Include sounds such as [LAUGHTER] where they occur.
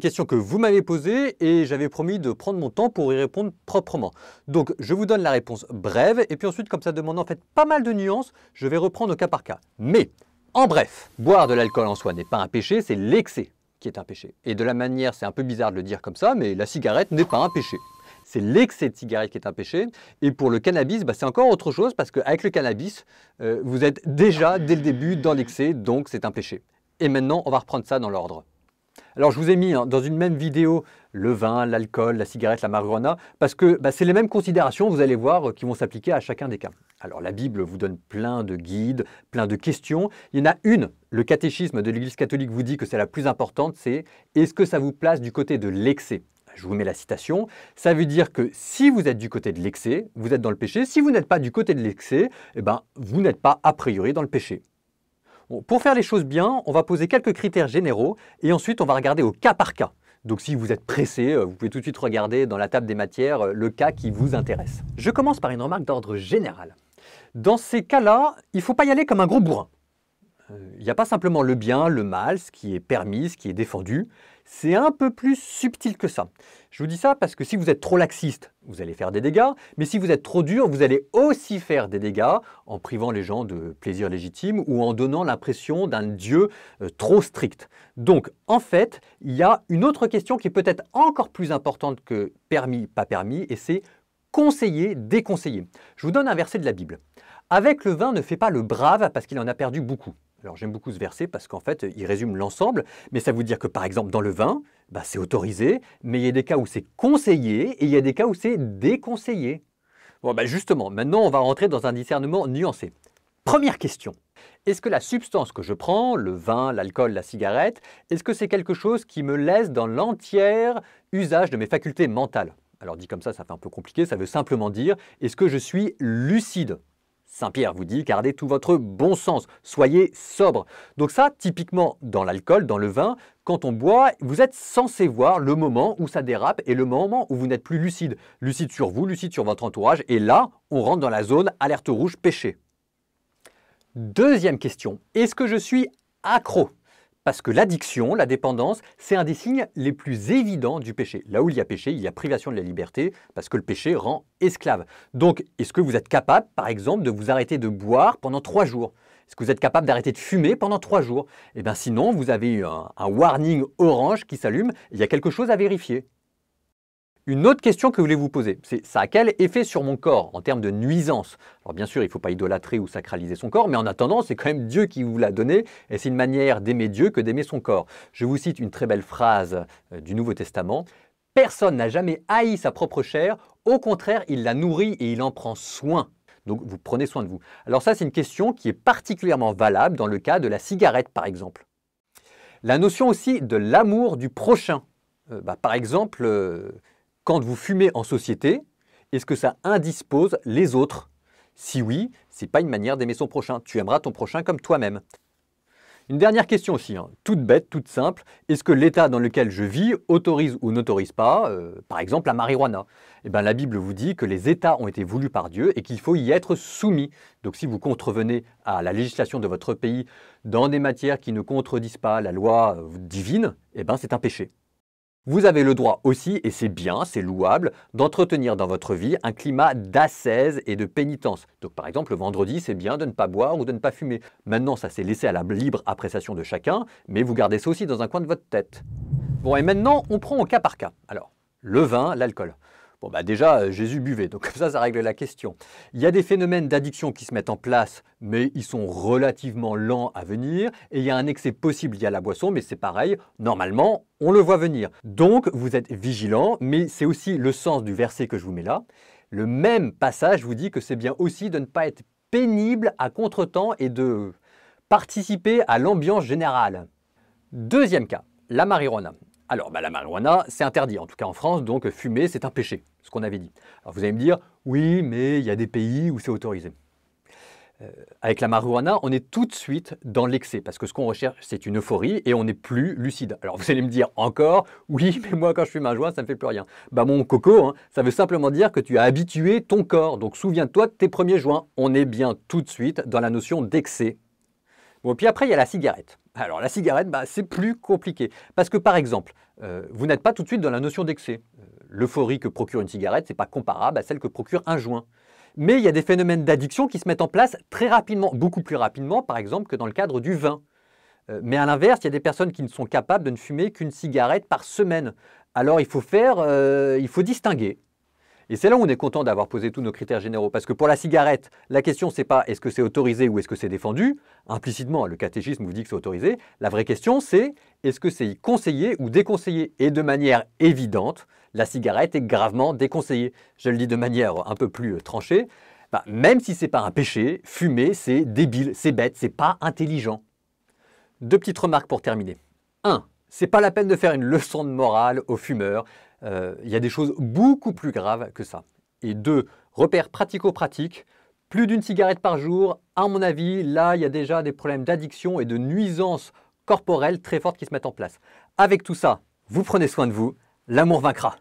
question que vous m'avez posée et j'avais promis de prendre mon temps pour y répondre proprement. Donc je vous donne la réponse brève et puis ensuite comme ça demande en fait pas mal de nuances, je vais reprendre au cas par cas. Mais en bref, boire de l'alcool en soi n'est pas un péché, c'est l'excès qui est un péché. Et de la manière, c'est un peu bizarre de le dire comme ça, mais la cigarette n'est pas un péché c'est l'excès de cigarette qui est un péché. Et pour le cannabis, bah, c'est encore autre chose parce qu'avec le cannabis, euh, vous êtes déjà dès le début dans l'excès, donc c'est un péché. Et maintenant, on va reprendre ça dans l'ordre. Alors je vous ai mis hein, dans une même vidéo le vin, l'alcool, la cigarette, la marijuana, parce que bah, c'est les mêmes considérations, vous allez voir, qui vont s'appliquer à chacun des cas. Alors la Bible vous donne plein de guides, plein de questions. Il y en a une, le catéchisme de l'Église catholique vous dit que c'est la plus importante, c'est est-ce que ça vous place du côté de l'excès je vous mets la citation, ça veut dire que si vous êtes du côté de l'excès, vous êtes dans le péché, si vous n'êtes pas du côté de l'excès, eh ben, vous n'êtes pas a priori dans le péché. Pour faire les choses bien, on va poser quelques critères généraux et ensuite on va regarder au cas par cas. Donc si vous êtes pressé, euh, vous pouvez tout de suite regarder dans la table des matières euh, le cas qui vous intéresse. Je commence par une remarque d'ordre général. Dans ces cas-là, il ne faut pas y aller comme un gros bourrin. Il euh, n'y a pas simplement le bien, le mal, ce qui est permis, ce qui est défendu. C'est un peu plus subtil que ça. Je vous dis ça parce que si vous êtes trop laxiste, vous allez faire des dégâts, mais si vous êtes trop dur, vous allez aussi faire des dégâts en privant les gens de plaisirs légitimes ou en donnant l'impression d'un Dieu euh, trop strict. Donc, en fait, il y a une autre question qui est peut-être encore plus importante que permis, pas permis, et c'est conseiller, déconseiller. Je vous donne un verset de la Bible. Avec le vin, ne fait pas le brave parce qu'il en a perdu beaucoup. Alors j'aime beaucoup ce verset parce qu'en fait, il résume l'ensemble, mais ça veut dire que par exemple dans le vin, bah, c'est autorisé, mais il y a des cas où c'est conseillé et il y a des cas où c'est déconseillé. Bon, bah justement, maintenant, on va rentrer dans un discernement nuancé. Première question. Est-ce que la substance que je prends, le vin, l'alcool, la cigarette, est-ce que c'est quelque chose qui me laisse dans l'entier usage de mes facultés mentales Alors dit comme ça, ça fait un peu compliqué, ça veut simplement dire est-ce que je suis lucide Saint Pierre vous dit, gardez tout votre bon sens, soyez sobre. Donc ça, typiquement dans l'alcool, dans le vin, quand on boit, vous êtes censé voir le moment où ça dérape et le moment où vous n'êtes plus lucide. Lucide sur vous, lucide sur votre entourage, et là, on rentre dans la zone alerte rouge péché. Deuxième question, est-ce que je suis accro parce que l'addiction, la dépendance, c'est un des signes les plus évidents du péché. Là où il y a péché, il y a privation de la liberté, parce que le péché rend esclave. Donc, est-ce que vous êtes capable, par exemple, de vous arrêter de boire pendant trois jours Est-ce que vous êtes capable d'arrêter de fumer pendant trois jours Eh bien, sinon, vous avez un, un warning orange qui s'allume, il y a quelque chose à vérifier. Une autre question que je voulez vous poser, c'est ça a quel effet sur mon corps en termes de nuisance Alors bien sûr, il ne faut pas idolâtrer ou sacraliser son corps, mais en attendant, c'est quand même Dieu qui vous l'a donné, et c'est une manière d'aimer Dieu que d'aimer son corps. Je vous cite une très belle phrase euh, du Nouveau Testament. Personne n'a jamais haï sa propre chair, au contraire, il la nourrit et il en prend soin. Donc vous prenez soin de vous. Alors ça, c'est une question qui est particulièrement valable dans le cas de la cigarette, par exemple. La notion aussi de l'amour du prochain. Euh, bah, par exemple, euh, quand vous fumez en société, est-ce que ça indispose les autres Si oui, c'est pas une manière d'aimer son prochain. Tu aimeras ton prochain comme toi-même. Une dernière question aussi, hein. toute bête, toute simple. Est-ce que l'État dans lequel je vis autorise ou n'autorise pas, euh, par exemple, la marijuana Eh ben, la Bible vous dit que les États ont été voulus par Dieu et qu'il faut y être soumis. Donc, si vous contrevenez à la législation de votre pays dans des matières qui ne contredisent pas la loi euh, divine, eh ben, c'est un péché. Vous avez le droit aussi, et c'est bien, c'est louable, d'entretenir dans votre vie un climat d'assaise et de pénitence. Donc par exemple, le vendredi, c'est bien de ne pas boire ou de ne pas fumer. Maintenant, ça s'est laissé à la libre appréciation de chacun, mais vous gardez ça aussi dans un coin de votre tête. Bon, et maintenant, on prend au cas par cas. Alors, le vin, l'alcool. Bon, bah déjà, euh, Jésus buvait, donc [LAUGHS] comme ça, ça règle la question. Il y a des phénomènes d'addiction qui se mettent en place, mais ils sont relativement lents à venir, et il y a un excès possible il y a la boisson, mais c'est pareil, normalement, on le voit venir. Donc, vous êtes vigilant, mais c'est aussi le sens du verset que je vous mets là. Le même passage vous dit que c'est bien aussi de ne pas être pénible à contretemps et de participer à l'ambiance générale. Deuxième cas, la marijuana. Alors, bah, la marijuana, c'est interdit, en tout cas en France, donc fumer, c'est un péché, ce qu'on avait dit. Alors vous allez me dire, oui, mais il y a des pays où c'est autorisé. Euh, avec la marijuana, on est tout de suite dans l'excès, parce que ce qu'on recherche, c'est une euphorie et on n'est plus lucide. Alors vous allez me dire encore, oui, [LAUGHS] mais moi quand je fume un joint, ça ne me fait plus rien. Bah mon coco, hein, ça veut simplement dire que tu as habitué ton corps, donc souviens-toi de tes premiers joints. On est bien tout de suite dans la notion d'excès Bon, puis après, il y a la cigarette. Alors la cigarette, bah, c'est plus compliqué. Parce que par exemple, euh, vous n'êtes pas tout de suite dans la notion d'excès. Euh, l'euphorie que procure une cigarette, ce n'est pas comparable à celle que procure un joint. Mais il y a des phénomènes d'addiction qui se mettent en place très rapidement, beaucoup plus rapidement par exemple que dans le cadre du vin. Euh, mais à l'inverse, il y a des personnes qui ne sont capables de ne fumer qu'une cigarette par semaine. Alors il faut faire, il faut distinguer. Et c'est là où on est content d'avoir posé tous nos critères généraux. Parce que pour la cigarette, la question, c'est pas est-ce que c'est autorisé ou est-ce que c'est défendu. Implicitement, le catéchisme vous dit que c'est autorisé. La vraie question, c'est est-ce que c'est conseillé ou déconseillé Et de manière évidente, la cigarette est gravement déconseillée. Je le dis de manière un peu plus euh, tranchée. Bah, même si c'est pas un péché, fumer, c'est débile, c'est bête, c'est pas intelligent. Deux petites remarques pour terminer. 1. C'est pas la peine de faire une leçon de morale aux fumeurs. Euh, il y a des choses beaucoup plus graves que ça. Et deux, repères pratico-pratiques. Plus d'une cigarette par jour, à mon avis, là, il y a déjà des problèmes d'addiction et de nuisance corporelles très fortes qui se mettent en place. Avec tout ça, vous prenez soin de vous, l'amour vaincra.